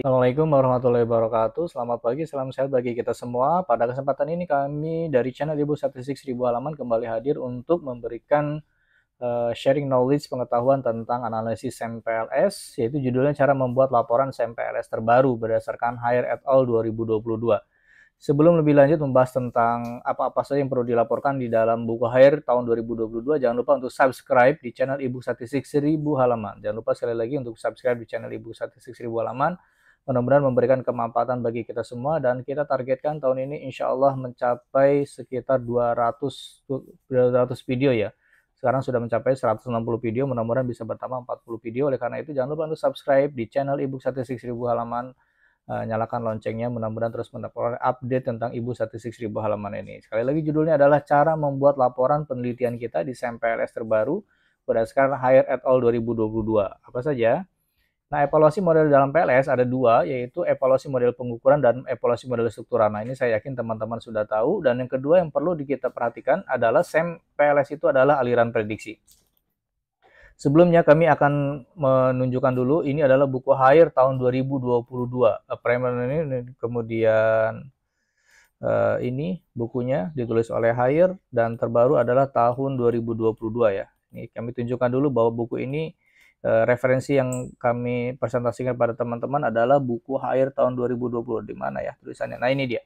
Assalamualaikum warahmatullahi wabarakatuh. Selamat pagi, salam sehat bagi kita semua. Pada kesempatan ini kami dari channel Ibu Statistik 1000 Halaman kembali hadir untuk memberikan uh, sharing knowledge pengetahuan tentang analisis SMPLS yaitu judulnya cara membuat laporan SMPLS terbaru berdasarkan Hire et al 2022. Sebelum lebih lanjut membahas tentang apa-apa saja yang perlu dilaporkan di dalam buku Hire tahun 2022, jangan lupa untuk subscribe di channel Ibu Statistik 1000 Halaman. Jangan lupa sekali lagi untuk subscribe di channel Ibu Statistik 1000 Halaman mudah-mudahan memberikan kemampatan bagi kita semua dan kita targetkan tahun ini insya Allah mencapai sekitar 200 200 video ya sekarang sudah mencapai 160 video mudah-mudahan bisa bertambah 40 video oleh karena itu jangan lupa untuk subscribe di channel ibu statistik 1000 halaman eh, nyalakan loncengnya mudah-mudahan terus mendapatkan update tentang ibu statistik 1000 halaman ini sekali lagi judulnya adalah cara membuat laporan penelitian kita di SMPLS terbaru berdasarkan Higher at All 2022 apa saja Nah, evaluasi model dalam PLS ada dua, yaitu evaluasi model pengukuran dan evaluasi model struktural. Nah, ini saya yakin teman-teman sudah tahu. Dan yang kedua yang perlu kita perhatikan adalah SEM PLS itu adalah aliran prediksi. Sebelumnya kami akan menunjukkan dulu, ini adalah buku Hire tahun 2022. A Primer ini kemudian uh, ini bukunya ditulis oleh Hire dan terbaru adalah tahun 2022 ya. Ini kami tunjukkan dulu bahwa buku ini Eh, referensi yang kami presentasikan pada teman-teman adalah buku HR tahun 2020 di mana ya tulisannya. Nah, ini dia.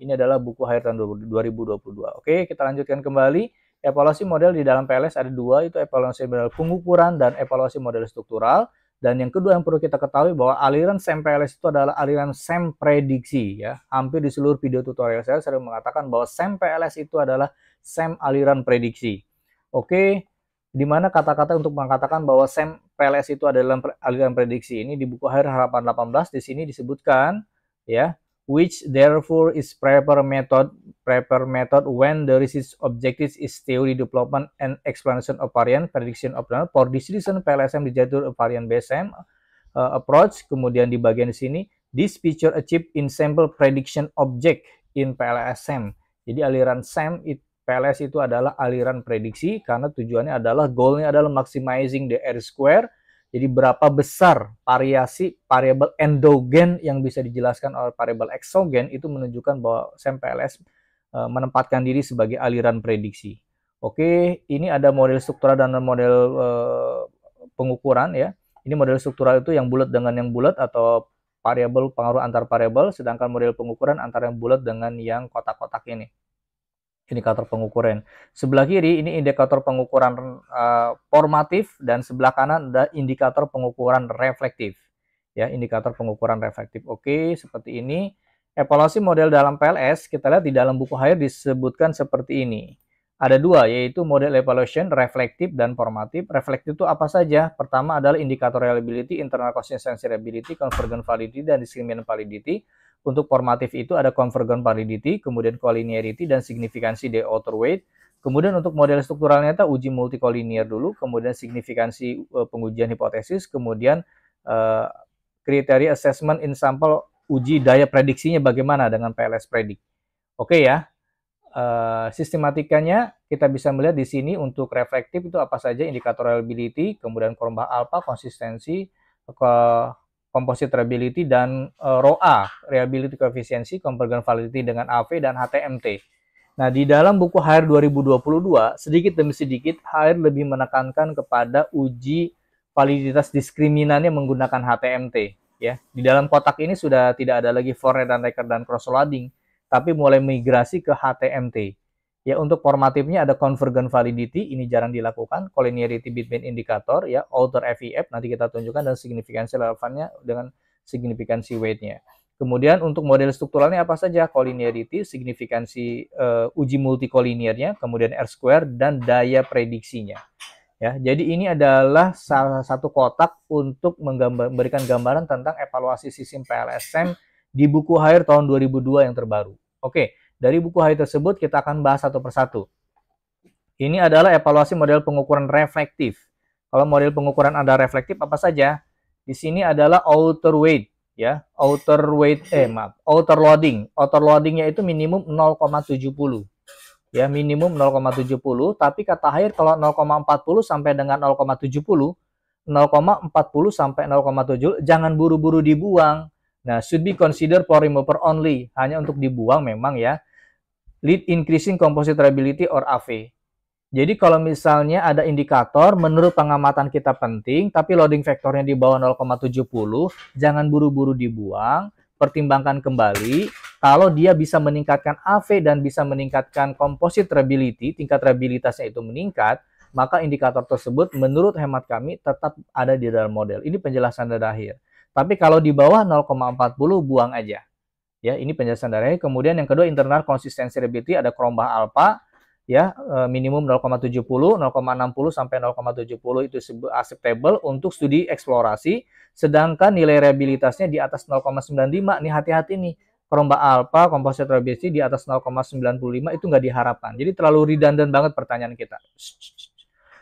Ini adalah buku HR tahun 2022. Oke, kita lanjutkan kembali. Evaluasi model di dalam PLS ada dua, itu evaluasi model pengukuran dan evaluasi model struktural. Dan yang kedua yang perlu kita ketahui bahwa aliran SEM PLS itu adalah aliran SEM prediksi ya. Hampir di seluruh video tutorial saya sering mengatakan bahwa SEM PLS itu adalah SEM aliran prediksi. Oke, di mana kata-kata untuk mengatakan bahwa SEM PLS itu adalah aliran prediksi ini di buku akhir harapan 18 di sini disebutkan ya which therefore is proper method proper method when the research objectives is theory development and explanation of variant prediction of variant for this reason PLSM dijadwal variant BSM uh, approach kemudian di bagian sini this feature achieved in sample prediction object in PLSM jadi aliran sem itu PLS itu adalah aliran prediksi karena tujuannya adalah goalnya adalah maximizing the R square. Jadi berapa besar variasi variabel endogen yang bisa dijelaskan oleh variabel exogen itu menunjukkan bahwa SEM PLS e, menempatkan diri sebagai aliran prediksi. Oke, ini ada model struktural dan model e, pengukuran ya. Ini model struktural itu yang bulat dengan yang bulat atau variabel pengaruh antar variabel, sedangkan model pengukuran antara yang bulat dengan yang kotak-kotak ini indikator pengukuran. Sebelah kiri ini indikator pengukuran uh, formatif dan sebelah kanan ada indikator pengukuran reflektif. Ya, indikator pengukuran reflektif. Oke, seperti ini. Evaluasi model dalam PLS kita lihat di dalam buku Hire disebutkan seperti ini. Ada dua yaitu model evaluation reflektif dan formatif. Reflektif itu apa saja? Pertama adalah indikator reliability, internal consistency reliability, convergent validity dan discriminant validity. Untuk formatif itu ada convergent validity, kemudian collinearity dan signifikansi the outer weight. Kemudian untuk model strukturalnya itu uji multikolinier dulu, kemudian signifikansi eh, pengujian hipotesis, kemudian uh, kriteria assessment in sample uji daya prediksinya bagaimana dengan PLS predict. Oke okay ya. Uh, sistematikanya kita bisa melihat di sini untuk reflektif itu apa saja indikator reliability, kemudian kurva alpha, konsistensi, ke composite reliability dan uh, eh, ROA, reliability coefficiency, convergent validity dengan AV dan HTMT. Nah, di dalam buku HR 2022, sedikit demi sedikit HR lebih menekankan kepada uji validitas diskriminannya menggunakan HTMT ya. Di dalam kotak ini sudah tidak ada lagi forward dan Record dan cross loading, tapi mulai migrasi ke HTMT. Ya, untuk formatifnya ada convergent validity, ini jarang dilakukan, collinearity between indicator, ya, outer FEF, e nanti kita tunjukkan, dan signifikansi relevannya dengan signifikansi weightnya. Kemudian untuk model strukturalnya apa saja? Collinearity, signifikansi uh, uji multikollinearnya, kemudian R square dan daya prediksinya. Ya, jadi ini adalah salah satu kotak untuk menggambar, memberikan gambaran tentang evaluasi sistem PLSM di buku Hire tahun 2002 yang terbaru. Oke, dari buku hari tersebut kita akan bahas satu persatu. Ini adalah evaluasi model pengukuran reflektif. Kalau model pengukuran ada reflektif apa saja? Di sini adalah outer weight ya, outer weight eh maaf, outer loading. Outer loadingnya itu minimum 0,70. Ya, minimum 0,70, tapi kata akhir kalau 0,40 sampai dengan 0,70 0,40 sampai 0,7 jangan buru-buru dibuang. Nah, should be considered for remover only, hanya untuk dibuang memang ya lead increasing composite reliability or AV. Jadi kalau misalnya ada indikator menurut pengamatan kita penting, tapi loading faktornya di bawah 0,70, jangan buru-buru dibuang, pertimbangkan kembali. Kalau dia bisa meningkatkan AV dan bisa meningkatkan composite reliability, tingkat reliabilitasnya itu meningkat, maka indikator tersebut menurut hemat kami tetap ada di dalam model. Ini penjelasan dari akhir. Tapi kalau di bawah 0,40 buang aja ya ini penjelasan dari kemudian yang kedua internal konsistensi rebiti ada kerombah alfa ya eh, minimum 0,70, 0,60 sampai 0,70 itu acceptable untuk studi eksplorasi, sedangkan nilai reabilitasnya di atas 0,95 nih hati-hati nih Kerombak alfa komposit rebiti di atas 0,95 itu nggak diharapkan. Jadi terlalu redundant banget pertanyaan kita.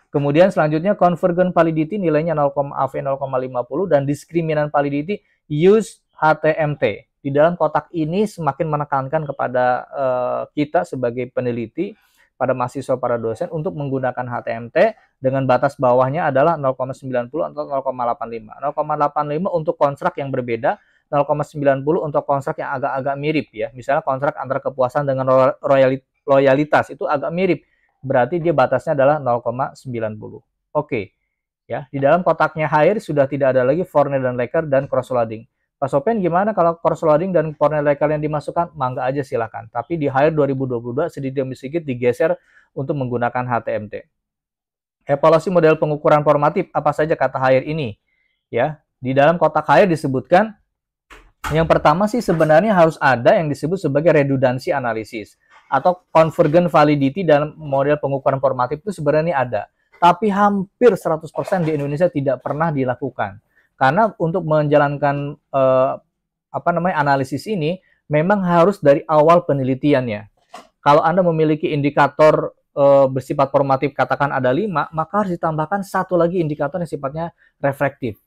Kemudian selanjutnya convergent validity nilainya 0,AV 0,50 dan diskriminan validity use HTMT di dalam kotak ini semakin menekankan kepada uh, kita sebagai peneliti, pada mahasiswa, para dosen untuk menggunakan HTMT dengan batas bawahnya adalah 0,90 atau 0,85. 0,85 untuk kontrak yang berbeda, 0,90 untuk kontrak yang agak-agak mirip ya. Misalnya kontrak antara kepuasan dengan loyalitas itu agak mirip. Berarti dia batasnya adalah 0,90. Oke. Ya, di dalam kotaknya hire sudah tidak ada lagi Forner dan leker dan cross loading Pak Sopen gimana kalau course loading dan Cornelia kalian dimasukkan? Mangga aja silahkan. Tapi di hire 2022 sedikit demi sedikit digeser untuk menggunakan HTMT. Evaluasi model pengukuran formatif apa saja kata hire ini? Ya, di dalam kotak hire disebutkan yang pertama sih sebenarnya harus ada yang disebut sebagai redundansi analisis atau convergent validity dalam model pengukuran formatif itu sebenarnya ada. Tapi hampir 100% di Indonesia tidak pernah dilakukan karena untuk menjalankan eh, apa namanya analisis ini memang harus dari awal penelitiannya. Kalau Anda memiliki indikator eh, bersifat formatif katakan ada lima, maka harus ditambahkan satu lagi indikator yang sifatnya reflektif.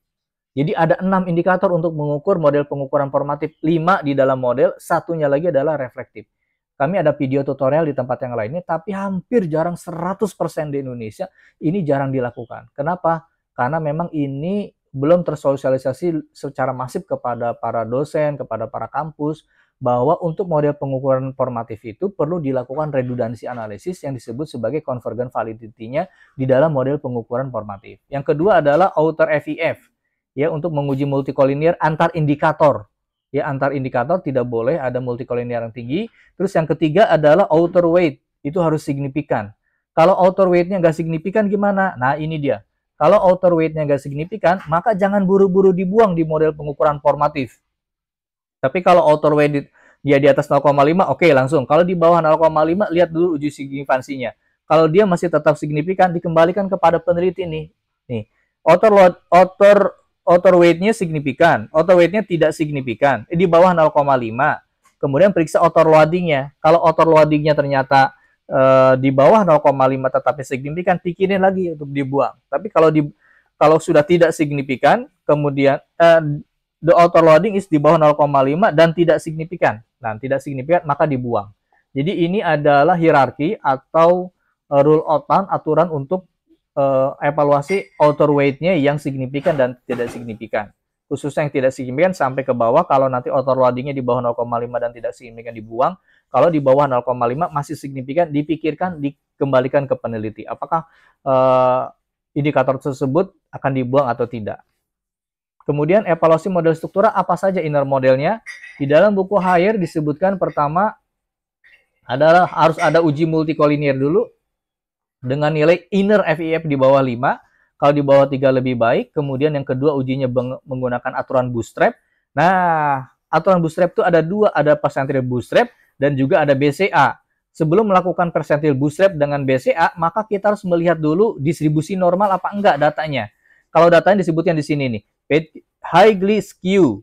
Jadi ada enam indikator untuk mengukur model pengukuran formatif. Lima di dalam model, satunya lagi adalah reflektif. Kami ada video tutorial di tempat yang lainnya, tapi hampir jarang 100% di Indonesia ini jarang dilakukan. Kenapa? Karena memang ini belum tersosialisasi secara masif kepada para dosen, kepada para kampus bahwa untuk model pengukuran formatif itu perlu dilakukan redundansi analisis yang disebut sebagai convergent validity-nya di dalam model pengukuran formatif. Yang kedua adalah outer FEF e ya untuk menguji multikolinear antar indikator. Ya antar indikator tidak boleh ada multikolinear yang tinggi. Terus yang ketiga adalah outer weight itu harus signifikan. Kalau outer weight-nya nggak signifikan gimana? Nah ini dia kalau outer weightnya nggak signifikan, maka jangan buru-buru dibuang di model pengukuran formatif. Tapi kalau outer weight dia di atas 0,5, oke okay, langsung. Kalau di bawah 0,5, lihat dulu uji signifikansinya. Kalau dia masih tetap signifikan, dikembalikan kepada peneliti ini. Nih, outer load, outer outer weight-nya signifikan, outer weight-nya tidak signifikan. Di bawah 0,5. Kemudian periksa outer loading-nya. Kalau outer loading-nya ternyata e, di bawah 0,5 tetapi signifikan, pikirin lagi untuk dibuang. Tapi kalau di kalau sudah tidak signifikan, kemudian e, the outer loading is di bawah 0,5 dan tidak signifikan. dan nah, tidak signifikan maka dibuang. Jadi ini adalah hierarki atau eh, rule of thumb aturan untuk e, evaluasi outer weightnya yang signifikan dan tidak signifikan khususnya yang tidak signifikan sampai ke bawah kalau nanti loadingnya di bawah 0,5 dan tidak signifikan dibuang kalau di bawah 0,5 masih signifikan dipikirkan dikembalikan ke peneliti apakah uh, indikator tersebut akan dibuang atau tidak kemudian evaluasi model struktural apa saja inner modelnya di dalam buku Hire disebutkan pertama adalah harus ada uji multikolinier dulu dengan nilai inner FEF di bawah 5 kalau di bawah 3 lebih baik. Kemudian yang kedua ujinya menggunakan aturan bootstrap. Nah, aturan bootstrap itu ada dua, ada persentil bootstrap dan juga ada BCA. Sebelum melakukan persentil bootstrap dengan BCA, maka kita harus melihat dulu distribusi normal apa enggak datanya. Kalau datanya disebutnya di sini nih, highly skew,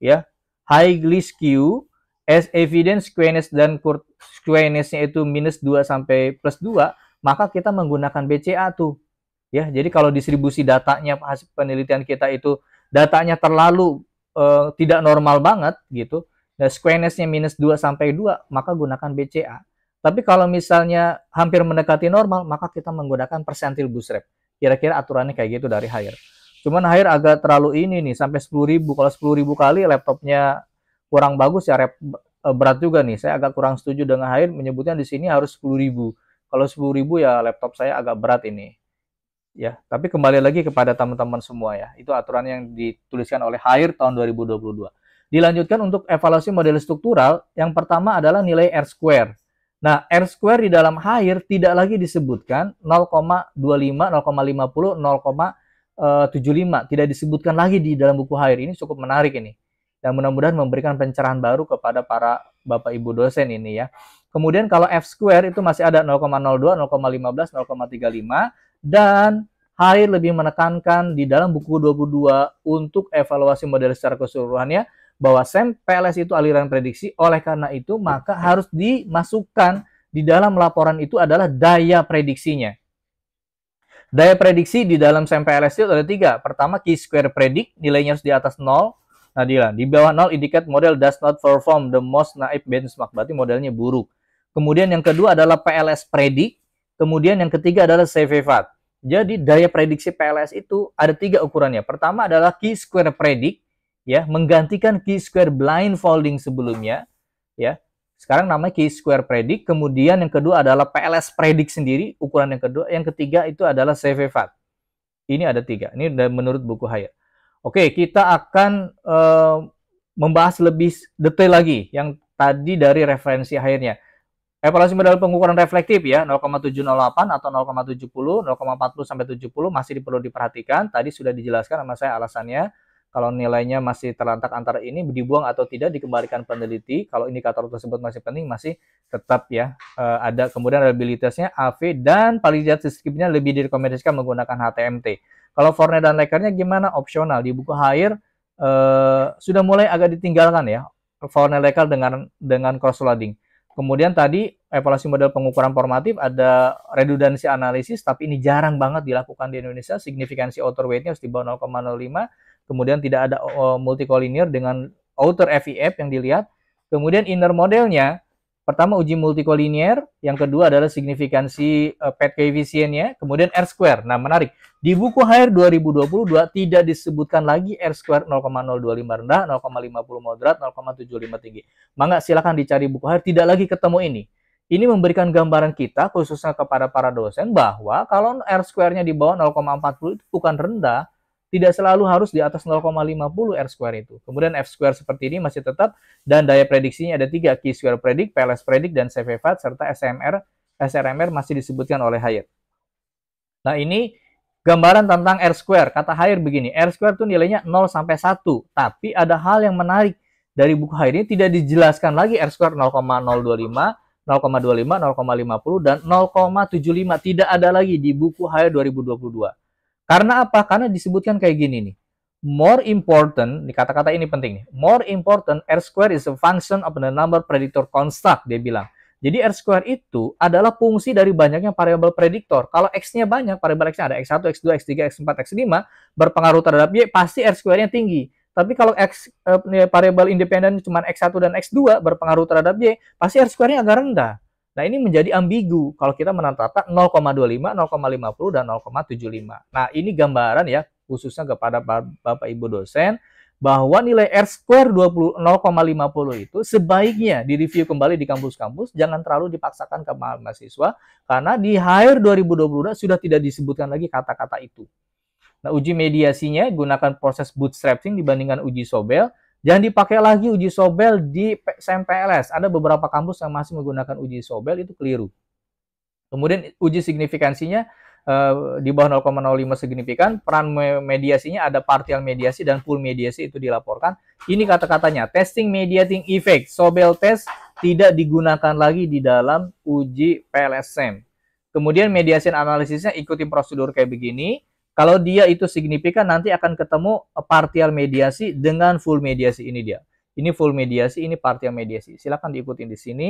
ya, highly skew, as evidence squareness dan squareness-nya itu minus 2 sampai plus 2, maka kita menggunakan BCA tuh. Ya, jadi kalau distribusi datanya hasil penelitian kita itu datanya terlalu uh, tidak normal banget gitu, dan squamous-nya minus 2 sampai 2, maka gunakan BCA. Tapi kalau misalnya hampir mendekati normal, maka kita menggunakan persentil bootstrap. Kira-kira aturannya kayak gitu dari hire. Cuman hire agak terlalu ini nih, sampai 10.000. Kalau 10.000 kali laptopnya kurang bagus ya rep, eh, berat juga nih. Saya agak kurang setuju dengan hire menyebutnya di sini harus 10.000. Kalau 10.000 ya laptop saya agak berat ini ya. Tapi kembali lagi kepada teman-teman semua ya. Itu aturan yang dituliskan oleh HAIR tahun 2022. Dilanjutkan untuk evaluasi model struktural, yang pertama adalah nilai R square. Nah, R square di dalam HAIR tidak lagi disebutkan 0,25, 0,50, 0,75. Tidak disebutkan lagi di dalam buku HAIR. Ini cukup menarik ini. Dan mudah-mudahan memberikan pencerahan baru kepada para Bapak Ibu dosen ini ya. Kemudian kalau F square itu masih ada 0,02, 0,15, 0,35 dan Hari lebih menekankan di dalam buku 22 untuk evaluasi model secara keseluruhannya bahwa SEM PLS itu aliran prediksi. Oleh karena itu, maka harus dimasukkan di dalam laporan itu adalah daya prediksinya. Daya prediksi di dalam SEM PLS itu ada tiga. Pertama, key square predict, nilainya harus di atas 0. Nah, di bawah 0 indicate model does not perform the most naive benchmark, berarti modelnya buruk. Kemudian yang kedua adalah PLS predict, Kemudian yang ketiga adalah VAT. Jadi daya prediksi PLS itu ada tiga ukurannya. Pertama adalah key square predict, ya menggantikan key square blindfolding sebelumnya, ya. Sekarang namanya key square predict. Kemudian yang kedua adalah PLS predict sendiri, ukuran yang kedua. Yang ketiga itu adalah VAT. Ini ada tiga. Ini menurut buku Hayat. Oke, kita akan uh, membahas lebih detail lagi yang tadi dari referensi akhirnya. Evaluasi modal pengukuran reflektif ya 0,708 atau 0,70, 0,40 sampai 70 masih perlu diperhatikan. Tadi sudah dijelaskan sama saya alasannya. Kalau nilainya masih terlantak antara ini dibuang atau tidak dikembalikan peneliti. Kalau indikator tersebut masih penting masih tetap ya eh, ada kemudian reliabilitasnya AV dan paling validasi skipnya lebih direkomendasikan menggunakan HTMT. Kalau Forne dan Lekernya gimana? Opsional di buku Hire eh, sudah mulai agak ditinggalkan ya. Forne Leker dengan dengan cross loading Kemudian tadi evaluasi model pengukuran formatif ada redundansi analisis, tapi ini jarang banget dilakukan di Indonesia. Signifikansi outer weight-nya harus di bawah 0,05. Kemudian tidak ada eh, multicollinear dengan outer FEF yang dilihat. Kemudian inner modelnya Pertama uji multikolinier, yang kedua adalah signifikansi uh, pet koefisiennya, kemudian R square. Nah, menarik. Di buku HR 2022 tidak disebutkan lagi R square 0,025 rendah, 0,50 moderat, 0,75 tinggi. mangga silakan dicari buku HR, tidak lagi ketemu ini. Ini memberikan gambaran kita khususnya kepada para dosen bahwa kalau R square-nya di bawah 0,40 itu bukan rendah, tidak selalu harus di atas 0,50 R square itu. Kemudian F square seperti ini masih tetap dan daya prediksinya ada tiga, Q square predict, PLS predict, dan CVFAT, serta SMR, SRMR masih disebutkan oleh Hayat. Nah ini gambaran tentang R square. Kata Hayat begini, R square itu nilainya 0 sampai 1, tapi ada hal yang menarik dari buku Hayat ini tidak dijelaskan lagi R square 0,025, 0,25, 0,50, dan 0,75. Tidak ada lagi di buku HR 2022. Karena apa? Karena disebutkan kayak gini nih. More important, di kata-kata ini penting nih. More important, R square is a function of the number predictor construct, dia bilang. Jadi R square itu adalah fungsi dari banyaknya variabel prediktor. Kalau X-nya banyak, variabel X-nya ada X1, X2, X3, X4, X5, berpengaruh terhadap Y, pasti R square-nya tinggi. Tapi kalau X eh, variabel independen cuma X1 dan X2 berpengaruh terhadap Y, pasti R square-nya agak rendah. Nah, ini menjadi ambigu kalau kita menata 0,25, 0,50 dan 0,75. Nah, ini gambaran ya khususnya kepada Bapak Ibu dosen bahwa nilai R square 20 0,50 itu sebaiknya direview kembali di kampus-kampus, jangan terlalu dipaksakan ke mahasiswa karena di higher 2022 sudah tidak disebutkan lagi kata-kata itu. Nah, uji mediasinya gunakan proses bootstrapping dibandingkan uji Sobel Jangan dipakai lagi uji Sobel di SMPLS. Ada beberapa kampus yang masih menggunakan uji Sobel itu keliru. Kemudian uji signifikansinya eh, di bawah 0,05 signifikan, peran mediasinya ada partial mediasi dan full mediasi itu dilaporkan. Ini kata-katanya, testing mediating effect, Sobel test tidak digunakan lagi di dalam uji PLSM. Kemudian mediasi analisisnya ikuti prosedur kayak begini, kalau dia itu signifikan nanti akan ketemu eh, partial mediasi dengan full mediasi ini dia. Ini full mediasi, ini partial mediasi. Silahkan diikutin di sini.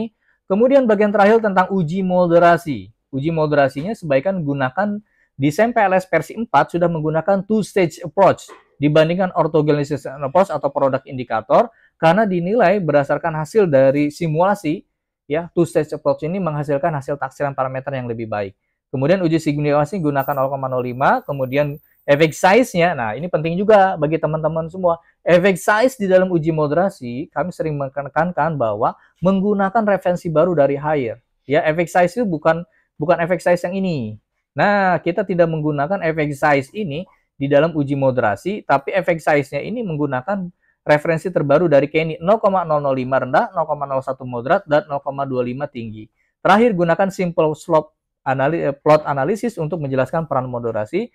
Kemudian bagian terakhir tentang uji moderasi. Uji moderasinya sebaikkan gunakan di SMPLS versi 4 sudah menggunakan two stage approach dibandingkan orthogonalization approach atau produk indikator karena dinilai berdasarkan hasil dari simulasi ya two stage approach ini menghasilkan hasil taksiran parameter yang lebih baik. Kemudian uji signifikansi gunakan 0,05, kemudian efek size-nya. Nah, ini penting juga bagi teman-teman semua. Efek size di dalam uji moderasi, kami sering menekankan bahwa menggunakan referensi baru dari higher. Ya, efek size itu bukan bukan efek size yang ini. Nah, kita tidak menggunakan efek size ini di dalam uji moderasi, tapi efek size-nya ini menggunakan referensi terbaru dari Kenny 0,005 rendah, 0,01 moderat, dan 0,25 tinggi. Terakhir, gunakan simple slope anali eh, plot analisis untuk menjelaskan peran moderasi.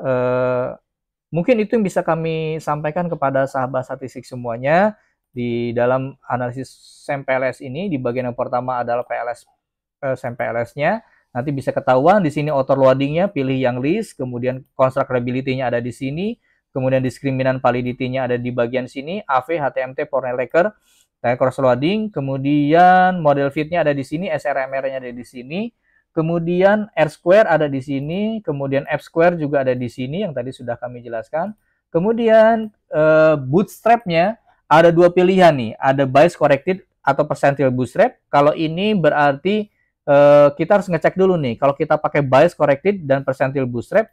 Eh, mungkin itu yang bisa kami sampaikan kepada sahabat statistik semuanya di dalam analisis SEMPLS ini. Di bagian yang pertama adalah PLS eh, SEMPLS-nya. Nanti bisa ketahuan di sini author loading-nya pilih yang list, kemudian constructability-nya ada di sini, kemudian diskriminan validity-nya ada di bagian sini, AV, HTMT, Pornelecker, Laker, cross loading, kemudian model fit-nya ada di sini, SRMR-nya ada di sini, Kemudian R square ada di sini, kemudian F square juga ada di sini yang tadi sudah kami jelaskan. Kemudian uh, bootstrapnya ada dua pilihan nih, ada bias corrected atau percentile bootstrap. Kalau ini berarti eh, kita harus ngecek dulu nih, kalau kita pakai bias corrected dan percentile bootstrap,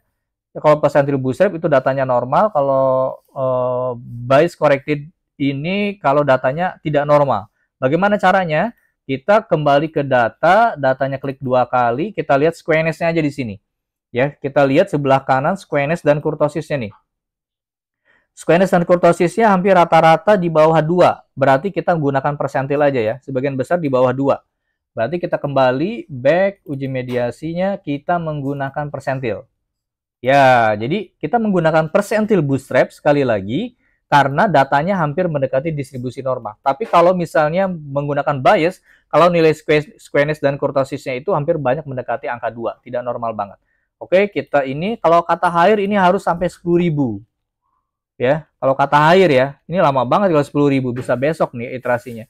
kalau percentile bootstrap itu datanya normal, kalau eh, bias corrected ini kalau datanya tidak normal. Bagaimana caranya? Kita kembali ke data, datanya klik dua kali, kita lihat squareness nya aja di sini. Ya, kita lihat sebelah kanan squareness dan kurtosisnya nih. Squareness dan kurtosisnya hampir rata-rata di bawah dua Berarti kita menggunakan persentil aja ya, sebagian besar di bawah dua Berarti kita kembali back uji mediasinya, kita menggunakan persentil. Ya, jadi kita menggunakan persentil bootstrap sekali lagi karena datanya hampir mendekati distribusi normal. Tapi kalau misalnya menggunakan bias, kalau nilai squareness dan kurtosisnya itu hampir banyak mendekati angka 2, tidak normal banget. Oke, kita ini kalau kata hire ini harus sampai 10.000. Ya, kalau kata hire ya, ini lama banget kalau 10.000 bisa besok nih iterasinya.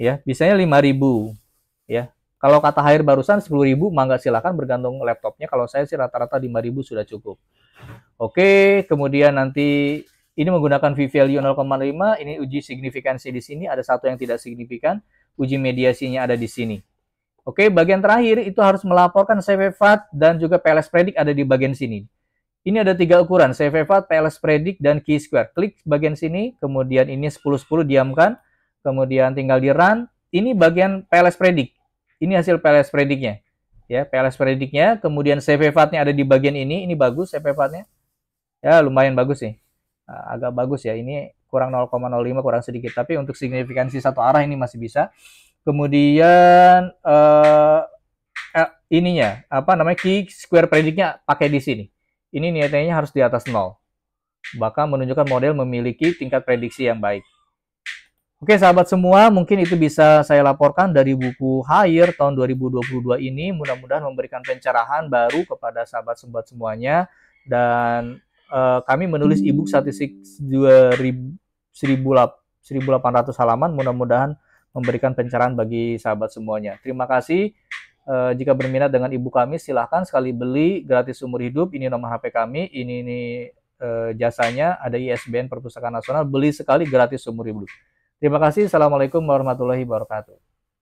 Ya, biasanya 5.000. Ya. Kalau kata hire barusan 10.000 mangga silakan bergantung laptopnya. Kalau saya sih rata-rata 5.000 sudah cukup. Oke, kemudian nanti ini menggunakan V value 0,5, ini uji signifikansi di sini, ada satu yang tidak signifikan, uji mediasinya ada di sini. Oke, bagian terakhir itu harus melaporkan CVFAT dan juga PLS predik ada di bagian sini. Ini ada tiga ukuran, CVFAT, PLS predik, dan key square Klik bagian sini, kemudian ini 10-10 diamkan, kemudian tinggal di run. Ini bagian PLS predik. Ini hasil PLS prediknya ya PLS prediknya kemudian cvfat nya ada di bagian ini ini bagus cvfat nya ya lumayan bagus sih Eh, agak bagus ya. Ini kurang 0,05 kurang sedikit, tapi untuk signifikansi satu arah ini masih bisa. Kemudian uh, eh, ininya apa namanya key square predictnya pakai di sini. Ini nilainya harus di atas nol Bahkan menunjukkan model memiliki tingkat prediksi yang baik. Oke sahabat semua, mungkin itu bisa saya laporkan dari buku Hire tahun 2022 ini. Mudah-mudahan memberikan pencerahan baru kepada sahabat-sahabat semuanya. Dan Eh, kami menulis ebook statistik delapan 1800 halaman mudah-mudahan memberikan pencerahan bagi sahabat semuanya. Terima kasih. E, jika berminat dengan ibu kami silahkan sekali beli gratis umur hidup. Ini nomor HP kami, ini, ini e, jasanya ada ISBN Perpustakaan Nasional. Beli sekali gratis umur hidup. Terima kasih. Assalamualaikum warahmatullahi wabarakatuh.